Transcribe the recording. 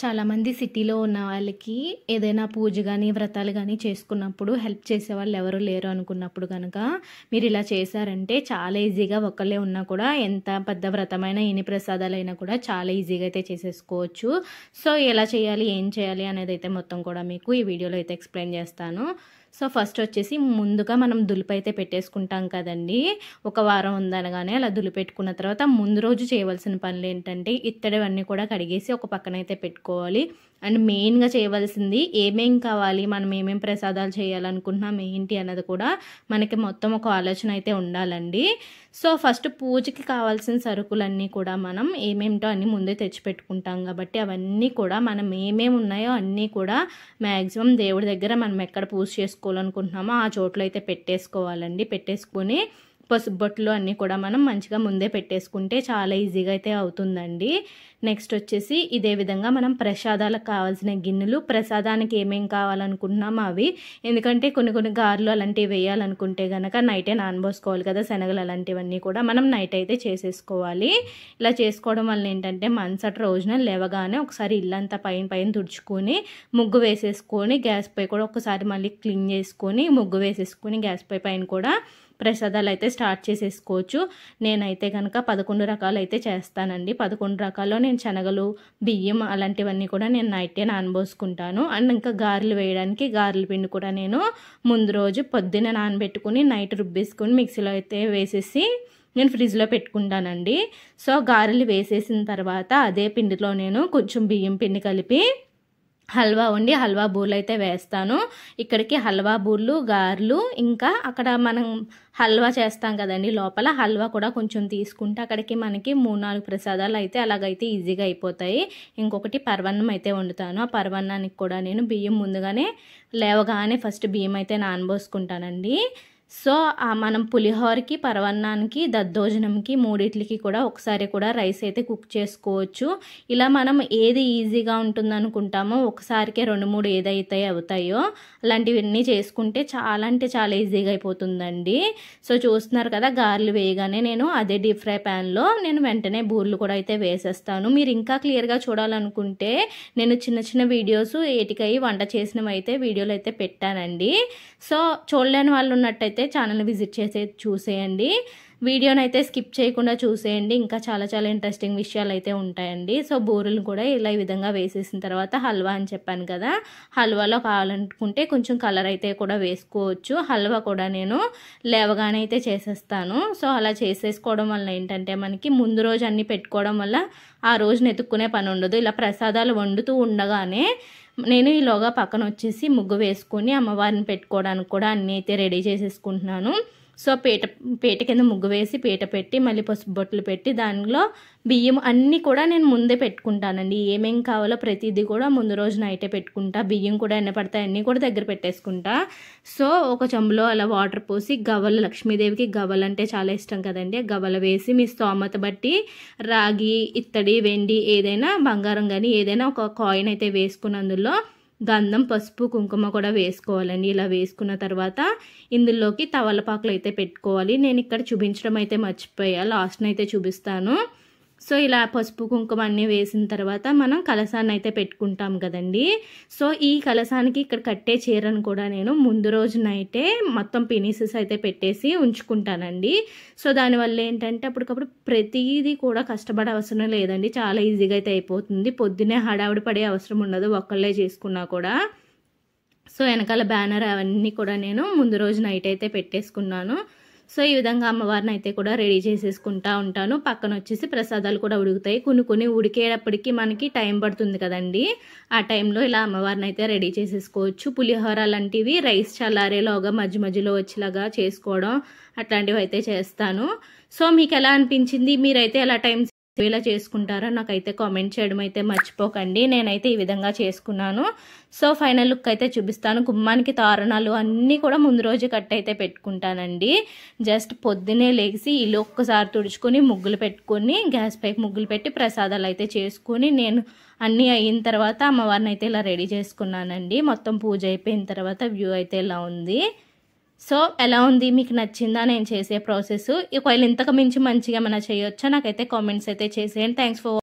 చాలామంది సిటీలో ఉన్న వాళ్ళకి ఏదైనా పూజ కానీ వ్రతాలు కానీ చేసుకున్నప్పుడు హెల్ప్ చేసే వాళ్ళు ఎవరు లేరు అనుకున్నప్పుడు కనుక మీరు ఇలా చేశారంటే చాలా ఈజీగా ఒకళ్ళే ఉన్నా కూడా ఎంత పెద్ద వ్రతమైన ఎన్ని ప్రసాదాలైనా కూడా చాలా ఈజీగా అయితే చేసేసుకోవచ్చు సో ఎలా చేయాలి ఏం చేయాలి అనేది అయితే మొత్తం కూడా మీకు ఈ వీడియోలో అయితే ఎక్స్ప్లెయిన్ చేస్తాను సో ఫస్ట్ వచ్చేసి ముందుగా మనం దులుపు అయితే పెట్టేసుకుంటాం కదండి ఒక వారం ఉందనగానే అలా దులిపెట్టుకున్న తర్వాత ముందు రోజు చేయవలసిన పనులు ఏంటంటే ఇత్తడివన్నీ కూడా కడిగేసి ఒక పక్కనైతే పెట్టుకోవాలి అండ్ మెయిన్గా చేయవలసింది ఏమేం కావాలి మనం ఏమేం ప్రసాదాలు చేయాలనుకుంటున్నాం ఏంటి అన్నది కూడా మనకి మొత్తం ఒక ఆలోచన అయితే ఉండాలండి సో ఫస్ట్ పూజకి కావాల్సిన సరుకులన్నీ కూడా మనం ఏమేమిటో అన్నీ ముందే తెచ్చిపెట్టుకుంటాం కాబట్టి అవన్నీ కూడా మనం ఏమేమి ఉన్నాయో అన్నీ కూడా మ్యాక్సిమం దేవుడి దగ్గర మనం ఎక్కడ పూజ చేసుకోవాలనుకుంటున్నామో ఆ చోట్ల అయితే పెట్టేసుకోవాలండి పెట్టేసుకొని పసుపు బొట్లు అన్నీ కూడా మనం మంచిగా ముందే పెట్టేసుకుంటే చాలా ఈజీగా అయితే అవుతుందండి నెక్స్ట్ వచ్చేసి ఇదే విధంగా మనం ప్రసాదాలకు కావాల్సిన గిన్నెలు ప్రసాదానికి ఏమేం కావాలనుకుంటున్నాము అవి ఎందుకంటే కొన్ని కొన్ని గారెలు అలాంటివి వేయాలనుకుంటే కనుక నైటే నానబోసుకోవాలి కదా శనగలు అలాంటివన్నీ కూడా మనం నైట్ అయితే చేసేసుకోవాలి ఇలా చేసుకోవడం వల్ల ఏంటంటే మన్సటి రోజున లేవగానే ఒకసారి ఇల్లంతా పైన పైన తుడుచుకొని ముగ్గు వేసేసుకొని గ్యాస్ పై కూడా ఒకసారి మళ్ళీ క్లీన్ చేసుకొని ముగ్గు వేసేసుకొని గ్యాస్ పై పైన కూడా ప్రసాదాలు అయితే స్టార్ట్ చేసేసుకోవచ్చు నేనైతే కనుక పదకొండు రకాలు అయితే చేస్తానండి పదకొండు రకాల్లో నేను శనగలు బియ్యం అలాంటివన్నీ కూడా నేను నైటే నానబోసుకుంటాను అండ్ ఇంకా గారెలు వేయడానికి గారెల పిండి కూడా నేను ముందు రోజు పొద్దున్న నానబెట్టుకుని నైట్ రుబ్బేసుకుని మిక్సీలో అయితే వేసేసి నేను ఫ్రిడ్జ్లో పెట్టుకుంటానండి సో గారెలు వేసేసిన తర్వాత అదే పిండిలో నేను కొంచెం బియ్యం పిండి కలిపి హల్వా వండి హల్వా బూర్లు అయితే వేస్తాను ఇక్కడికి హల్వా బూర్లు గారెలు ఇంకా అక్కడ మనం హల్వా చేస్తాం కదండి లోపల హల్వా కూడా కొంచెం తీసుకుంటే అక్కడికి మనకి మూడు నాలుగు ప్రసాదాలు అయితే అలాగైతే ఈజీగా అయిపోతాయి ఇంకొకటి పర్వన్నం అయితే వండుతాను ఆ పర్వన్నానికి కూడా నేను బియ్యం ముందుగానే లేవగానే ఫస్ట్ బియ్యం అయితే నానబోసుకుంటానండి సో మనం పులిహోరకి పరవన్నానికి దద్దోజనంకి మూడిట్లకి కూడా ఒకసారి కూడా రైస్ అయితే కుక్ చేసుకోవచ్చు ఇలా మనం ఏది ఈజీగా ఉంటుందనుకుంటామో ఒకసారికే రెండు మూడు ఏదైతే అవుతాయో అలాంటివన్నీ చేసుకుంటే చాలా అంటే చాలా ఈజీగా అయిపోతుందండి సో చూస్తున్నారు కదా గార్లు వేయగానే నేను అదే డీప్ ఫ్రై ప్యాన్లో నేను వెంటనే బూర్లు కూడా అయితే వేసేస్తాను మీరు ఇంకా క్లియర్గా చూడాలనుకుంటే నేను చిన్న చిన్న వీడియోస్ ఏటికై వంట చేసినవి అయితే వీడియోలు అయితే పెట్టానండి సో చూడలేని వాళ్ళు ఉన్నట్టయితే అయితే ఛానల్ విజిట్ చేసే చూసేయండి వీడియోని అయితే స్కిప్ చేయకుండా చూసేయండి ఇంకా చాలా చాలా ఇంట్రెస్టింగ్ విషయాలు అయితే ఉంటాయండి సో బూరెలు కూడా ఇలా ఈ విధంగా వేసేసిన తర్వాత హల్వా అని చెప్పాను కదా హల్వాలో కావాలనుకుంటే కొంచెం కలర్ అయితే కూడా వేసుకోవచ్చు హల్వా కూడా నేను లేవగానే అయితే చేసేస్తాను సో అలా చేసేసుకోవడం వల్ల ఏంటంటే మనకి ముందు రోజు అన్నీ పెట్టుకోవడం వల్ల ఆ రోజున నెతుక్కునే పని ఉండదు ఇలా ప్రసాదాలు వండుతూ ఉండగానే నేను ఈలోగా పక్కన వచ్చేసి ముగ్గు వేసుకొని అమ్మవారిని పెట్టుకోవడానికి కూడా అన్నీ అయితే రెడీ చేసేసుకుంటున్నాను సో పీట పీట కింద ముగ్గు వేసి పీట పెట్టి మళ్ళీ పసుపు బొట్లు పెట్టి దానిలో బియ్యం అన్నీ కూడా నేను ముందే పెట్టుకుంటానండి ఏమేమి కావాలో ప్రతిదీ కూడా ముందు రోజు నైటే పెట్టుకుంటా బియ్యం కూడా ఎన్న పడతాయి అన్నీ కూడా దగ్గర పెట్టేసుకుంటా సో ఒక చెంబులో అలా వాటర్ పోసి గవ్వలు లక్ష్మీదేవికి గవ్వలు అంటే చాలా ఇష్టం కదండి గవ్వలు వేసి మీ స్తోమత బట్టి రాగి ఇత్తడి వెండి ఏదైనా బంగారం కానీ ఏదైనా ఒక కాయిన్ అయితే వేసుకుని అందులో గంధం పసుపు కుంకుమ కూడా వేసుకోవాలండి ఇలా వేసుకున్న తర్వాత ఇందులోకి తవలపాకులు అయితే పెట్టుకోవాలి నేను ఇక్కడ చూపించడం అయితే మర్చిపోయా లాస్ట్ని అయితే చూపిస్తాను సో ఇలా పసుపు కుంకుమ అన్నీ వేసిన తర్వాత మనం కలసాన్ని అయితే పెట్టుకుంటాం కదండి సో ఈ కలసానికి ఇక్కడ కట్టే చీరను కూడా నేను ముందు రోజునైతే మొత్తం పినీసెస్ అయితే పెట్టేసి ఉంచుకుంటానండి సో దానివల్ల ఏంటంటే అప్పటికప్పుడు ప్రతిదీ కూడా కష్టపడే అవసరం లేదండి చాలా ఈజీగా అయితే అయిపోతుంది పొద్దునే హడావిడి పడే అవసరం ఉండదు ఒక్కళ్ళే చేసుకున్నా కూడా సో వెనకాల బ్యానర్ అవన్నీ కూడా నేను ముందు రోజు నైట్ అయితే పెట్టేసుకున్నాను సో ఈ విధంగా అమ్మవారిని అయితే కూడా రెడీ చేసేసుకుంటా ఉంటాను పక్కన వచ్చేసి ప్రసాదాలు కూడా ఉడుకుతాయి కొన్ని కొన్ని ఉడికేటప్పటికి మనకి టైం పడుతుంది కదండి ఆ టైంలో ఇలా అమ్మవారిని అయితే రెడీ చేసేసుకోవచ్చు పులిహోర లాంటివి రైస్ చల్లారేలోగా మధ్య మధ్యలో వచ్చేలాగా చేసుకోవడం అట్లాంటివి అయితే చేస్తాను సో మీకు ఎలా అనిపించింది మీరైతే ఎలా టైం ఇలా చేసుకుంటారో నాకైతే కామెంట్ చేయడం అయితే మర్చిపోకండి నేనైతే ఈ విధంగా చేసుకున్నాను సో ఫైనల్ లుక్ అయితే చూపిస్తాను గుమ్మానికి తారణాలు అన్నీ కూడా ముందు రోజు కట్ అయితే పెట్టుకుంటానండి జస్ట్ పొద్దునే లేచి ఇల్లు ఒక్కసారి తుడుచుకొని ముగ్గులు పెట్టుకొని గ్యాస్ పైకి ముగ్గులు పెట్టి ప్రసాదాలు అయితే చేసుకొని నేను అన్నీ అయిన తర్వాత అమ్మవారిని అయితే ఇలా రెడీ చేసుకున్నానండి మొత్తం పూజ అయిపోయిన తర్వాత వ్యూ అయితే ఇలా ఉంది సో ఎలా ఉంది మీకు నచ్చిందా నేను చేసే ప్రాసెస్ ఒకవేళ ఇంతకు మించి మంచిగా ఏమైనా చేయొచ్చా నాకైతే కామెంట్స్ అయితే చేసేయండి థ్యాంక్స్ ఫర్